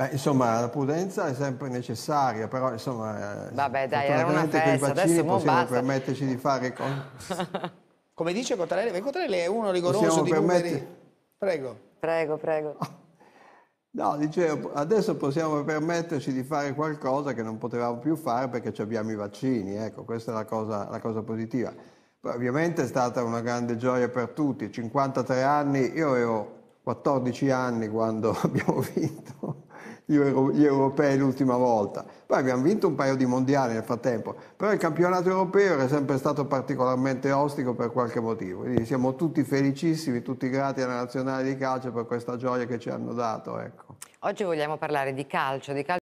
Beh, insomma, la prudenza è sempre necessaria, però insomma... Eh, Vabbè dai, era una festa, adesso possiamo basta. permetterci di fare... Con... Come dice Cottarelli, perché è uno rigoroso possiamo di permetti... numeri... Prego. Prego, prego. No, dicevo, adesso possiamo permetterci di fare qualcosa che non potevamo più fare perché abbiamo i vaccini, ecco, questa è la cosa, la cosa positiva. Poi, ovviamente è stata una grande gioia per tutti, 53 anni, io avevo 14 anni quando abbiamo vinto io ero, gli europei l'ultima volta. Poi abbiamo vinto un paio di mondiali nel frattempo, però il campionato europeo era sempre stato particolarmente ostico per qualche motivo. Quindi siamo tutti felicissimi, tutti grati alla nazionale di calcio per questa gioia che ci hanno dato. Ecco. Oggi vogliamo parlare di calcio, di calcio